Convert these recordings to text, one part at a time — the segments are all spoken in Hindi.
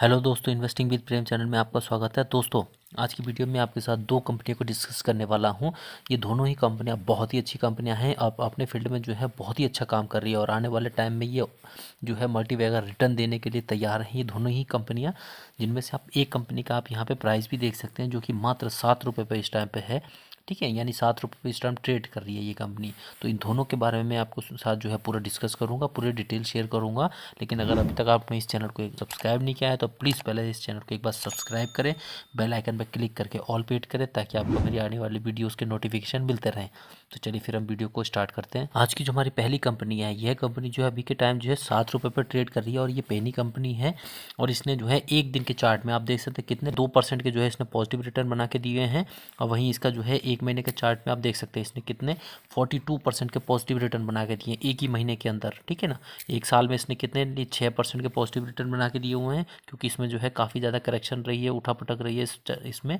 हेलो दोस्तों इन्वेस्टिंग विद प्रेम चैनल में आपका स्वागत है दोस्तों आज की वीडियो में आपके साथ दो कंपनियों को डिस्कस करने वाला हूं ये दोनों ही कंपनियां बहुत ही अच्छी कंपनियां हैं आप अपने फील्ड में जो है बहुत ही अच्छा काम कर रही है और आने वाले टाइम में ये जो है मल्टीवेगा रिटर्न देने के लिए तैयार हैं ये दोनों ही कंपनियाँ जिनमें से आप एक कंपनी का आप यहाँ पर प्राइस भी देख सकते हैं जो कि मात्र सात रुपये पर इस टाइम पर है ठीक है यानी सात रुपये पर इस टाइम ट्रेड कर रही है ये कंपनी तो इन दोनों के बारे में मैं आपको साथ जो है पूरा डिस्कस करूँगा पूरे डिटेल शेयर करूँगा लेकिन अगर अभी तक आपने इस चैनल को सब्सक्राइब नहीं किया है तो प्लीज़ पहले इस चैनल को एक बार सब्सक्राइब करें बेल आइकन पर क्लिक करके ऑल पेड करें ताकि आपको मेरी आने वाली वीडियोज़ के नोटिफिकेशन मिलते रहें तो चलिए फिर हम वीडियो को स्टार्ट करते हैं आज की जो हमारी पहली कंपनी है यह कंपनी जो है अभी के टाइम जो है सात रुपये पर ट्रेड कर रही है और ये पहली कंपनी है और इसने जो है एक दिन के चार्ट में आप देख सकते हैं कितने दो परसेंट के जो है इसने पॉजिटिव रिटर्न बना के दिए हैं और वहीं इसका जो है एक एक महीने के चार्ट में आप देख सकते हैं इसने कितने फोर्टी टू परसेंट के पॉजिटिव रिटर्न बना के दिए एक ही महीने के अंदर ठीक है ना एक साल में इसने कितने छः परसेंट के पॉजिटिव रिटर्न बना के दिए हुए हैं क्योंकि इसमें जो है काफ़ी ज़्यादा करेक्शन रही है उठा पटक रही है इसमें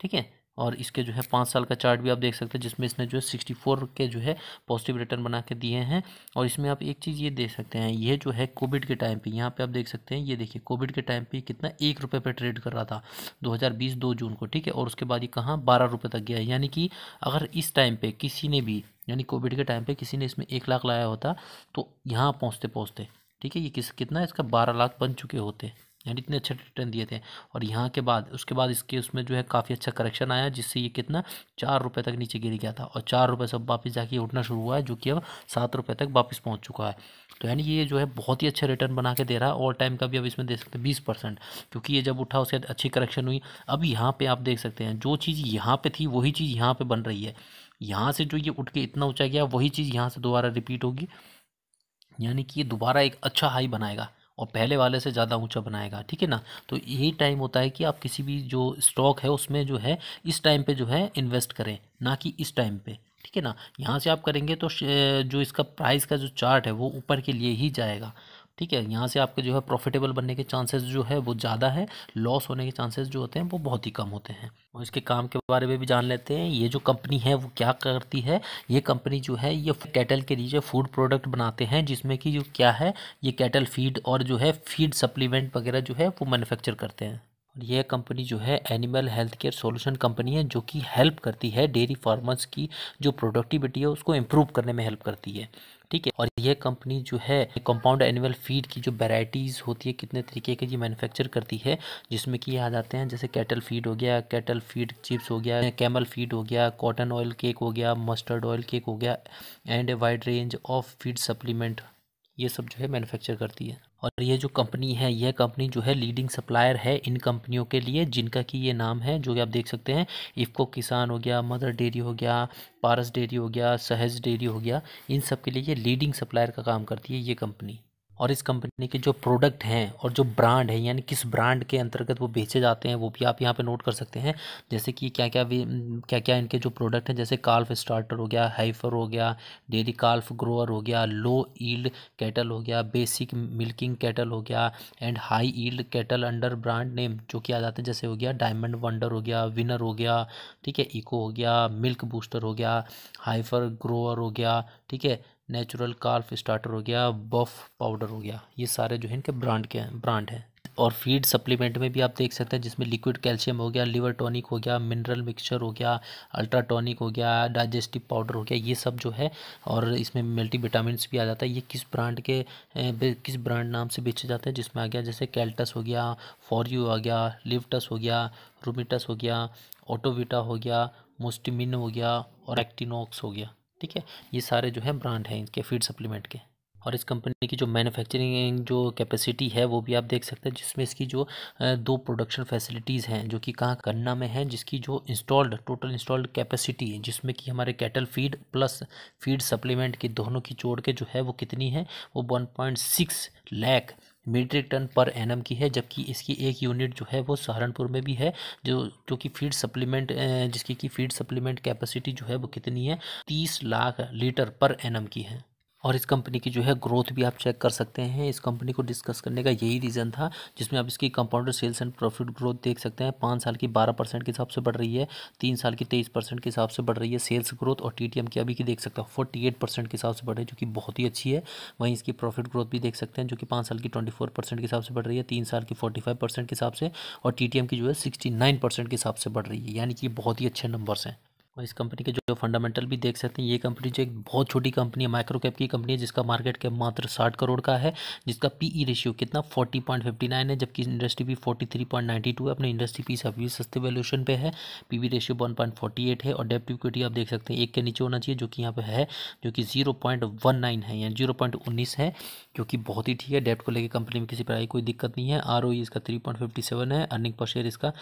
ठीक है और इसके जो है पाँच साल का चार्ट भी आप देख सकते हैं जिसमें इसने जो है सिक्सटी फोर के जो है पॉजिटिव रिटर्न बना के दिए हैं और इसमें आप एक चीज़ ये देख सकते हैं ये जो है कोविड के टाइम पे यहाँ पे आप देख सकते हैं ये देखिए कोविड के टाइम पे कितना एक रुपये पर ट्रेड कर रहा था 2020 दो जून को ठीक है और उसके बाद ये कहाँ बारह रुपये तक गया है यानी कि अगर इस टाइम पर किसी ने भी यानी कोविड के टाइम पर किसी ने इसमें एक लाख लाया होता तो यहाँ पहुँचते पहुँचते ठीक है ये किस कितना इसका बारह लाख बन चुके होते यानी इतने अच्छे रिटर्न दिए थे और यहाँ के बाद उसके बाद इसके उसमें जो है काफ़ी अच्छा करेक्शन आया जिससे ये कितना चार रुपये तक नीचे गिर गया था और चार रुपये से वापस जाके उठना शुरू हुआ है जो कि अब सात रुपये तक वापस पहुँच चुका है तो यानी ये जो है बहुत ही अच्छा रिटर्न बना के दे रहा है ऑल टाइम का भी अब इसमें देख सकते हैं बीस परसेंट क्योंकि ये जब उठा उसके अच्छी करेक्शन हुई अब यहाँ पर आप देख सकते हैं जो चीज़ यहाँ पर थी वही चीज़ यहाँ पर बन रही है यहाँ से जो ये उठ के इतना ऊँचा गया वही चीज़ यहाँ से दोबारा रिपीट होगी यानी कि ये दोबारा एक अच्छा हाई बनाएगा और पहले वाले से ज़्यादा ऊंचा बनाएगा ठीक है ना तो यही टाइम होता है कि आप किसी भी जो स्टॉक है उसमें जो है इस टाइम पे जो है इन्वेस्ट करें ना कि इस टाइम पे ठीक है ना यहाँ से आप करेंगे तो जो इसका प्राइस का जो चार्ट है वो ऊपर के लिए ही जाएगा ठीक है यहाँ से आपके जो है प्रॉफिटेबल बनने के चांसेस जो है वो ज़्यादा है लॉस होने के चांसेस जो होते हैं वो बहुत ही कम होते हैं और इसके काम के बारे में भी जान लेते हैं ये जो कंपनी है वो क्या करती है ये कंपनी जो है ये कैटल के नीचे फूड प्रोडक्ट बनाते हैं जिसमें कि जो क्या है ये कैटल फीड और जो है फीड सप्लीमेंट वगैरह जो है वो मैनुफेक्चर करते हैं यह कंपनी जो है animal health care solution company है जो कि हेल्प करती है डेयरी फार्मर्स की जो प्रोडक्टिविटी है उसको इम्प्रूव करने में हेल्प करती है ठीक है और यह कंपनी जो है कंपाउंड एनिमल फीड की जो वेराइटीज़ होती है कितने तरीके की ये मैन्युफैक्चर करती है जिसमें कि आ जाते हैं जैसे कैटल फीड हो गया कैटल फीड चिप्स हो गया कैमल फीड हो गया कॉटन ऑयल केक हो गया मस्टर्ड ऑयल केक हो गया and wide range of feed supplement ये सब जो है मैनुफैक्चर करती है और ये जो कंपनी है यह कंपनी जो है लीडिंग सप्लायर है इन कंपनियों के लिए जिनका कि ये नाम है जो कि आप देख सकते हैं इफ्को किसान हो गया मदर डेयरी हो गया पारस डेयरी हो गया सहज डेयरी हो गया इन सब के लिए ये लीडिंग सप्लायर का काम करती है ये कंपनी और इस कंपनी के जो प्रोडक्ट हैं और जो ब्रांड है यानी किस ब्रांड के अंतर्गत वो बेचे जाते हैं वो भी आप यहाँ पे नोट कर सकते हैं जैसे कि क्या क्या भी क्या क्या इनके जो प्रोडक्ट हैं जैसे काल्फ स्टार्टर हो गया हाइफर हो गया डेली काल्फ ग्रोअर हो गया लो ईल्ड कैटल हो गया बेसिक मिल्किंग कैटल हो गया and high yield cattle under brand name जो कि आ जाते हैं जैसे हो गया डायमंड वंडर हो गया विनर हो गया ठीक है इको हो गया मिल्क बूस्टर हो गया हाइफर ग्रोअर हो गया ठीक है नेचुरल कार्फ स्टार्टर हो गया बफ पाउडर हो गया ये सारे जो है इनके ब्रांड के हैं ब्रांड हैं और फीड सप्लीमेंट में भी आप देख सकते हैं जिसमें लिक्विड कैल्शियम हो गया लीवर टॉनिक हो गया मिनरल मिक्सचर हो गया अल्ट्रा टॉनिक हो गया डाइजेस्टिव पाउडर हो गया ये सब जो है और इसमें मल्टी विटामिन भी आ जाता है ये किस ब्रांड के किस ब्रांड नाम से बेचे जाते हैं जिसमें आ गया जैसे कैल्टस हो गया फॉर यू आ गया लिवटस हो गया रूमिटस हो गया ऑटोविटा हो गया मोस्टिमिन हो गया और एक्टिनोक्स हो गया ठीक है ये सारे जो है ब्रांड हैं इनके फीड सप्लीमेंट के और इस कंपनी की जो मैन्युफैक्चरिंग जो कैपेसिटी है वो भी आप देख सकते हैं जिसमें इसकी जो दो प्रोडक्शन फैसिलिटीज़ हैं जो कि कहाँ करना में है जिसकी जो इंस्टॉल्ड टोटल इंस्टॉल्ड कैपेसिटी है जिसमें कि हमारे cattle feed plus feed supplement की दोनों की जोड़ के जो है वो कितनी है वो one point six lakh metric ton per annum की है जबकि इसकी एक यूनिट जो है वो सहारनपुर में भी है जो जो कि फीड सप्लीमेंट जिसकी की फीड सप्लीमेंट कैपेसिटी जो है वो कितनी है तीस लाख लीटर पर एनम की है और इस कंपनी की जो है ग्रोथ भी आप चेक कर सकते हैं इस कंपनी को डिस्कस करने का यही रीज़न था जिसमें आप इसकी compounded sales and profit growth देख सकते हैं पाँच साल की बारह परसेंट के हिसाब से बढ़ रही है तीन साल की तेईस परसेंट के हिसाब से बढ़ रही है सेल्स ग्रोथ और टी की अभी की देख सकते हैं फोर्टी एट परसेंट के हिसाब से बढ़ रही है जो कि बहुत ही अच्छी है वहीं इसकी प्रॉफिट ग्रोथ भी देख सकते हैं जो कि पाँच साल की ट्वेंटी फोर परसेंट के हिसाब से बढ़ रही है तीन साल की फोर्टी फाइव परसेंट के हिसाब से और टी की जो है सिक्सटी नाइन परसेंट के हिसाब से बढ़ रही है यानी कि बहुत ही अच्छे नंबर्स हैं और इस कंपनी के जो फंडामेंटल भी देख सकते हैं ये कंपनी जो एक बहुत छोटी कंपनी है माइक्रो कैप की कंपनी है जिसका मार्केट कैप मात्र साठ करोड़ का है जिसका पीई रेशियो e कितना फोर्टी पॉइंट फिफ्टी नाइन है जबकि इंडस्ट्री भी forty three point ninety two है अपने इंडस्ट्री पी सभी सस्ते वैल्यूशन पे है PV ratio one point forty eight है और डेप्ट इक्विटी आप देख सकते हैं एक के नीचे होना चाहिए जो कि यहाँ पर है जो कि जीरो पॉइंट वन नाइन है यानी जीरो पॉइंट उन्नीस है जो कि बहुत ही ठीक है डेप्ट को लेकर कंपनी में किसी प्रकार की कोई दिक्कत नहीं है आर e इसका थ्री पॉइंट फिफ्टी सेवन है अर्निंग पर शेयर इसका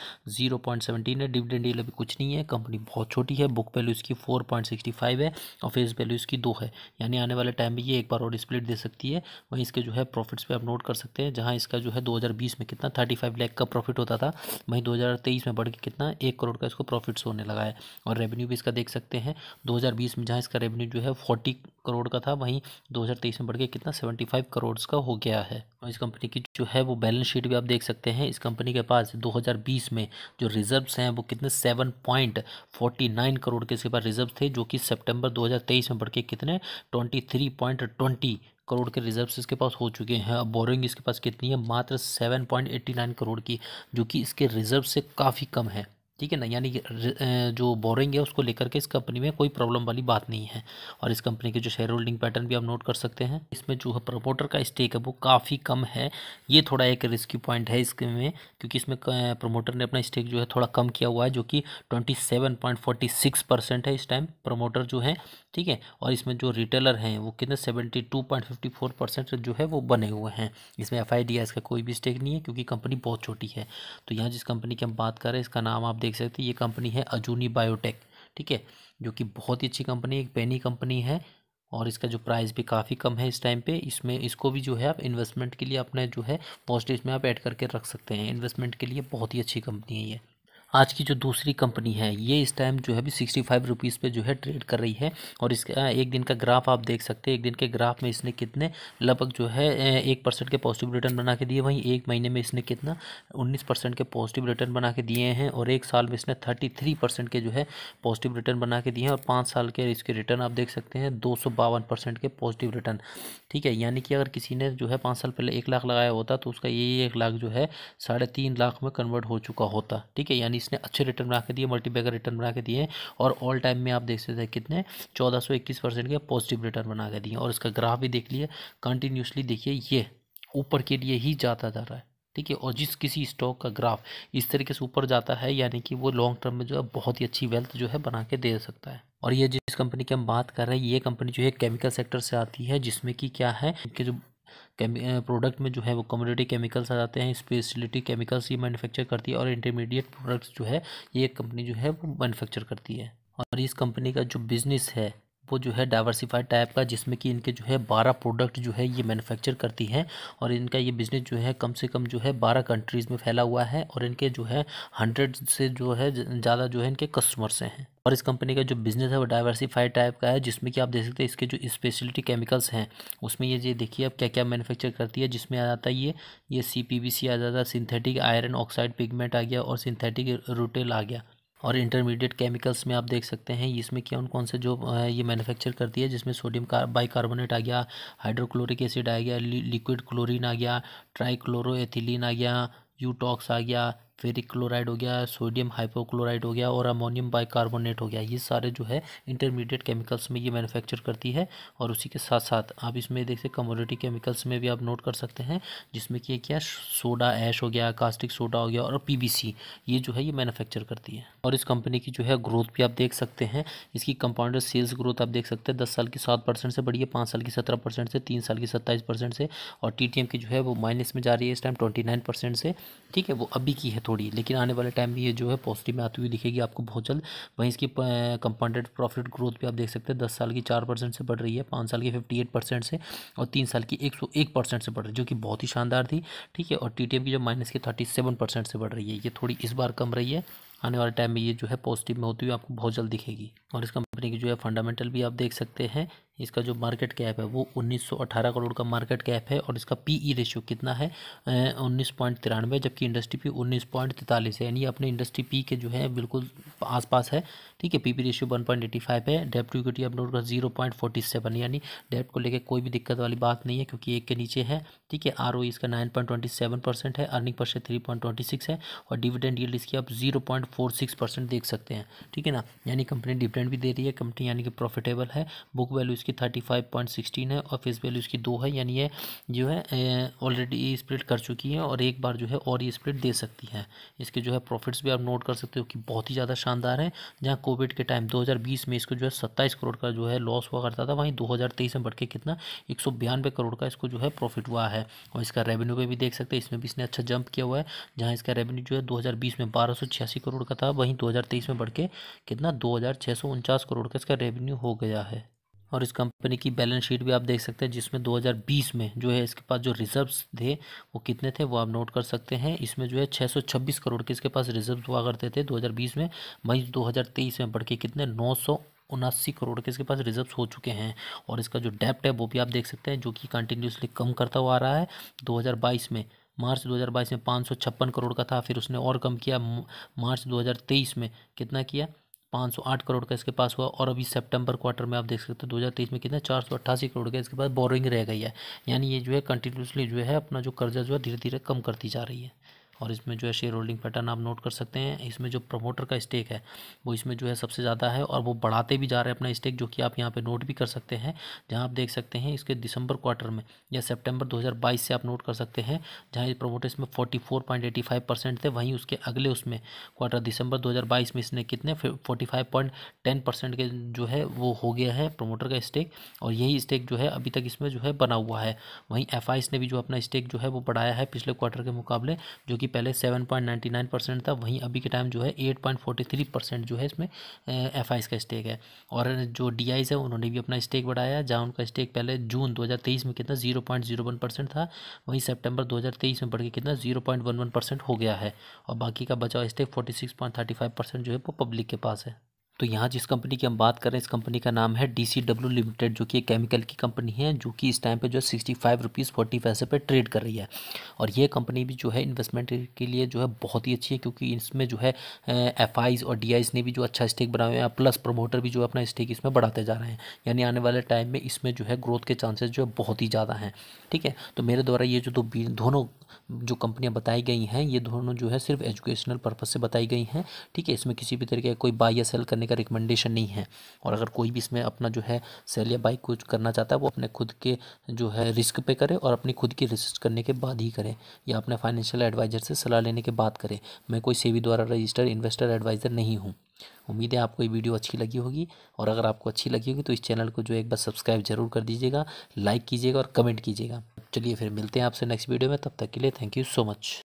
जीरो पॉइंट सेवेंटीन है डिविडेंड डील अभी कुछ नहीं है कंपनी बहुत छोटी है है बुक वैल्यू इसकी फोर पॉइंट सिक्सटी फाइव है और फेस वैल्यू इसकी दो है यानी आने वाले टाइम में ये एक बार और स्प्लिट दे सकती है वहीं इसके जो है प्रॉफिट्स पे आप नोट कर सकते हैं जहाँ इसका जो है दो हज़ार बीस में कितना थर्टी फाइव का प्रॉफिट होता था वहीं दो हज़ार तेईस में बढ़ के कितना एक करोड़ का इसको प्रॉफिट्स होने लगा है और रेवेन्यू भी इसका देख सकते हैं दो हज़ार बीस में जहाँ इसका रेवेन्यू जो है फोर्टी करोड़ का था वहीं 2023 में बढ़ के कितना 75 करोड़ का हो गया है और इस कंपनी की जो है वो बैलेंस शीट भी आप देख सकते हैं इस कंपनी के पास 2020 में जो रिजर्व्स हैं वो कितने 7.49 करोड़ के इसके पास रिजर्व थे जो कि सितंबर 2023 में बढ़ के कितने 23.20 करोड़ के रिजर्व्स इसके पास हो चुके हैं अब बोरिंग इसके पास कितनी है मात्र 7.89 करोड़ की जो कि इसके रिजर्व से काफ़ी कम है ठीक है ना यानी जो बोरिंग है उसको लेकर के इस कंपनी में कोई प्रॉब्लम वाली बात नहीं है और इस कंपनी के जो शेयर होल्डिंग पैटर्न भी आप नोट कर सकते हैं इसमें जो है प्रमोटर का स्टेक है वो काफ़ी कम है ये थोड़ा एक रिस्की पॉइंट है इसके में क्योंकि इसमें प्रमोटर ने अपना स्टेक जो है थोड़ा कम किया हुआ है जो कि twenty seven point forty six percent है इस टाइम प्रमोटर जो है ठीक है और इसमें जो रिटेलर हैं वो कितने seventy two point fifty four percent जो है वो बने हुए हैं इसमें एफ आई डी का कोई भी स्टेक नहीं है क्योंकि कंपनी बहुत छोटी है तो यहाँ जिस कंपनी की हम बात करें इसका नाम आप देख सकते हैं ये कंपनी है अजूनी बायोटेक ठीक है जो कि बहुत ही अच्छी कंपनी एक पेनी कंपनी है और इसका जो प्राइस भी काफ़ी कम है इस टाइम पे इसमें इसको भी जो है आप इन्वेस्टमेंट के लिए अपने जो है पॉजिटिव में आप ऐड करके रख सकते हैं इन्वेस्टमेंट के लिए बहुत ही अच्छी कंपनी है ये आज की जो दूसरी कंपनी है ये इस टाइम जो है भी सिक्सटी फाइव रुपीज़ पर जो है ट्रेड कर रही है और इसका एक दिन का ग्राफ आप देख सकते हैं एक दिन के ग्राफ में इसने कितने लगभग जो है एक परसेंट के पॉजिटिव रिटर्न बना के दिए वहीं एक महीने में इसने कितना उन्नीस परसेंट के पॉजिटिव रिटर्न बना के दिए हैं और एक साल में इसने थर्टी थ्री परसेंट के जो है पॉजिटिव रिटर्न बना के दिए हैं और पाँच साल के इसके रिटर्न आप देख सकते हैं दो सौ बावन परसेंट के पॉजिटिव रिटर्न ठीक है यानी कि अगर किसी ने जो है पाँच साल पहले एक लाख लगाया होता तो उसका यही एक लाख जो है साढ़े तीन लाख में कन्वर्ट हो चुका होता ठीक है यानी इसने अच्छे रिटर्न बना के दिए मल्टीबैगर रिटर्न बना के दिए और ऑल टाइम में आप देख सकते हैं कितने चौदह सौ इक्कीस परसेंट के पॉजिटिव रिटर्न बना के दिए और इसका ग्राफ भी देख लिए कंटिन्यूसली देखिए ये ऊपर के लिए ही जाता जा रहा है ठीक है और जिस किसी स्टॉक का ग्राफ इस तरीके से ऊपर जाता है यानी कि वो लॉन्ग टर्म में जो है बहुत ही अच्छी वेल्थ जो है बना के दे सकता है और ये जिस कंपनी की हम बात कर रहे हैं ये कंपनी जो है केमिकल सेक्टर से आती है जिसमें कि क्या है कि जो प्रोडक्ट में जो है वो कम्योडिटी केमिकल्स आ जाते हैं स्पेशलिटी केमिकल्स ये मैन्युफैक्चर करती है और इंटरमीडिएट प्रोडक्ट्स जो है ये कंपनी जो है वो मैन्युफैक्चर करती है और इस कंपनी का जो बिज़नेस है वो जो है डाइवर्सिफाइड टाइप का जिसमें कि इनके जो है बारह प्रोडक्ट जो है ये मैन्युफैक्चर करती हैं और इनका ये बिज़नेस जो है कम से कम जो है बारह कंट्रीज़ में फैला हुआ है और इनके जो है हंड्रेड से जो है ज़्यादा जो है इनके कस्टमर्स हैं और इस कंपनी का जो बिज़नेस है वो डाइवर्सिफाइड टाइप का है जिसमें कि आप देख सकते हैं इसके जो स्पेशलिटी केमिकल्स हैं उसमें ये देखिए अब क्या क्या मैनुफेक्चर करती है जिसमें आ जाता है ये ये सी आ जाता है सिंथेटिक आयरन ऑक्साइड पिगमेंट आ गया और सिंथेटिक रूटेल आ गया और इंटरमीडिएट केमिकल्स में आप देख सकते हैं इसमें कौन कौन से जो ये मैन्युफैक्चर करती है जिसमें सोडियम बाई बाइकार्बोनेट आ गया हाइड्रोक्लोरिक एसिड आ गया लिक्विड क्लोरीन आ गया ट्राईक्लोरोएथिलीन आ गया यूटॉक्स आ गया फेरिक क्लोराइड हो गया सोडियम हाइपोक्लोराइड हो गया और अमोनियम बाइकार्बोनेट हो गया ये सारे जो है इंटरमीडिएट केमिकल्स में ये मैन्युफैक्चर करती है और उसी के साथ साथ आप इसमें देख सकते कमोडिटी केमिकल्स में भी आप नोट कर सकते हैं जिसमें कि क्या सोडा ऐश हो गया कास्टिक सोडा हो गया और पी ये जो है ये मैनुफैक्चर करती है और इस कंपनी की जो है ग्रोथ भी आप देख सकते हैं इसकी कंपाउंडर सेल्स ग्रोथ आप देख सकते हैं दस साल की सात परसेंट से बढ़ी है पाँच साल की सत्रह परसेंट से तीन साल की सत्ताईस परसेंट से और टी की जो है वो माइनस में जा रही है इस टाइम ट्वेंटी नाइन परसेंट से ठीक है वो अभी की है थोड़ी लेकिन आने वाले टाइम में ये जो है पॉजिटिव में आती हुई दिखेगी आपको बहुत जल्द वहीं इसकी कंपाउंडेड प्रॉफिट ग्रोथ भी आप देख सकते हैं दस साल की चार परसेंट से बढ़ रही है पाँच साल की फिफ्टी एट परसेंट से और तीन साल की एक सौ एक परसेंट से बढ़ रही है जो कि बहुत ही शानदार थी ठीक है और टी की जो माइनस की थर्टी सेवन परसेंट से बढ़ रही है ये थोड़ी इस बार कम रही है आने वाले टाइम में ये जो है पॉजिटिव में होती हुई आपको बहुत जल्द दिखेगी और इस कंपनी की जो है फंडामेंटल भी आप देख सकते हैं इसका जो मार्केट कैप है वो 1918 करोड़ का मार्केट कैप है और इसका पीई ई रेशियो कितना है उन्नीस पॉइंट तिरानवे जबकि इंडस्ट्री पी उन्नीस पॉइंट तैंतालीस है यानी अपने इंडस्ट्री पी के जो है बिल्कुल आसपास है ठीक है PP ratio one point eighty five है डेप टू इक्विटी अपलोड का जीरो पॉइंट फोर्टी सेवन यानी डेप्ट को लेकर कोई भी दिक्कत वाली बात नहीं है क्योंकि एक के नीचे है ठीक है आर इसका नाइन है अर्निंग पर से थ्री है और डिविडेंड यील्ड इसकी आप जीरो देख सकते हैं ठीक है ना यानी कंपनी डिविडेंड भी दे रही है रही है कंपनी यानी कि प्रॉफिटेबल है बुक वैल्यू इसकी थर्टी फाइव पॉइंट सिक्सटीन है और फेस वैल्यू इसकी दो है यानी ये जो है ऑलरेडी स्प्लिट कर चुकी है और एक बार जो है और ये स्प्लिट दे सकती है इसके जो है प्रॉफिट्स भी आप नोट कर सकते हो कि बहुत ही ज़्यादा शानदार है जहाँ कोविड के टाइम दो में इसको जो है सत्ताईस करोड़ का जो है लॉस हुआ करता था वहीं दो में बढ़ के कितना एक करोड़ का इसको जो है प्रॉफिट हुआ है और इसका रेवेन्यू पे भी देख सकते हैं इसमें भी इसने अच्छा जंप किया हुआ है जहाँ इसका रेवेन्यू जो है 2020 में बारह करोड़ का था वहीं 2023 में बढ़ के कितना दो करोड़ करोड़ का इसका रेवेन्यू हो गया है और इस कंपनी की बैलेंस शीट भी आप देख सकते हैं जिसमें 2020 में जो है इसके पास जो रिजर्व्स थे वो कितने थे वो आप नोट कर सकते हैं इसमें जो है 626 करोड़ के इसके पास रिजर्व हुआ करते थे 2020 में वहीं 2023 में बढ़ के कितने नौ उनासी करोड़ के इसके पास रिजर्व हो चुके हैं और इसका जो डेप्ट है वो भी आप देख सकते हैं जो कि कंटिन्यूसली कम करता हुआ आ रहा है 2022 में मार्च 2022 में पाँच करोड़ का था फिर उसने और कम किया मार्च 2023 में कितना किया पाँच सौ आठ करोड़ का इसके पास हुआ और अभी सितंबर क्वार्टर में आप देख सकते हो दो हज़ार तेईस में कितना चार सौ अट्ठासी करोड़ का इसके पास बोरिंग रह गई है यानी ये जो है कंटिन्यूसली जो है अपना जो कर्जा जो है धीरे धीरे कम करती जा रही है और इसमें जो है शेयर होल्डिंग पैटर्न आप नोट कर सकते हैं इसमें जो प्रमोटर का स्टेक है वो इसमें जो है सबसे ज़्यादा है और वो बढ़ाते भी जा रहे हैं अपना स्टेक जो कि आप यहाँ पे नोट भी कर सकते हैं जहाँ आप देख सकते हैं इसके दिसंबर क्वार्टर में या सितंबर 2022 से आप नोट कर सकते हैं जहाँ इस प्रमोटर इसमें फोर्टी परसेंट थे वहीं उसके अगले उसमें क्वार्टर दिसंबर दो में इसने कितने फोर्टी परसेंट के जो है वो हो गया है प्रोमोटर का स्टेक और यही स्टेक जो है अभी तक इसमें जो है बना हुआ है वहीं एफ ने भी जो अपना स्टेक जो है वो बढ़ाया है पिछले क्वार्टर के मुकाबले जो कि कि पहले seven point ninety nine percent था वहीं अभी के टाइम जो है eight point forty three percent जो है इसमें एफ आईज का स्टेक है और जो डी आईज है उन्होंने भी अपना स्टेक बढ़ाया जहाँ उनका स्टेक पहले जून दो हज़ार तेईस में कितना zero point zero one percent था वहीं सेप्टेम्बर दो हज़ार तेईस में बढ़ के कितना zero point one one percent हो गया है और बाकी का बचाव stake forty six point thirty five percent जो है वो पब्लिक के पास है तो यहाँ जिस कंपनी की हम बात कर रहे हैं इस कंपनी का नाम है डी सी डब्ल्यू लिमिटेड जो कि केमिकल की कंपनी है जो कि इस टाइम पे जो है सिक्सटी फाइव रुपीज़ फोर्टी पैसे पर ट्रेड कर रही है और ये कंपनी भी जो है इन्वेस्टमेंट के लिए जो है बहुत ही अच्छी है क्योंकि इसमें जो है एफ आईज और डी ने भी जो अच्छा स्टेक बनाए हुए हैं प्लस प्रमोटर भी जो है अपना स्टेक इसमें बढ़ाते जा रहे हैं यानी आने वाले टाइम में इसमें जो है ग्रोथ के चांसेज जो है बहुत ही ज़्यादा हैं ठीक है तो मेरे द्वारा ये जो दो दोनों जो कंपनियां बताई गई हैं ये दोनों जो है सिर्फ एजुकेशनल पर्पज़ से बताई गई हैं ठीक है इसमें किसी भी तरीके का कोई बाई या सेल करने करने का रिकमेंडेशन नहीं है और अगर कोई भी इसमें अपना जो है सेल या बाई कुछ करना चाहता है वो अपने खुद के जो है रिस्क पे करे और अपनी खुद की रिसर्च करने के बाद ही करें या अपने फाइनेंशियल एडवाइजर से सलाह लेने के बाद करें मैं कोई सेवी द्वारा रजिस्टर्ड इन्वेस्टर एडवाइज़र नहीं हूँ उम्मीद है आपको ये वीडियो अच्छी लगी होगी और अगर आपको अच्छी लगी होगी तो इस चैनल को जो एक बार सब्सक्राइब जरूर कर दीजिएगा लाइक कीजिएगा और कमेंट कीजिएगा चलिए फिर मिलते हैं आपसे नेक्स्ट वीडियो में तब तक के लिए थैंक यू सो मच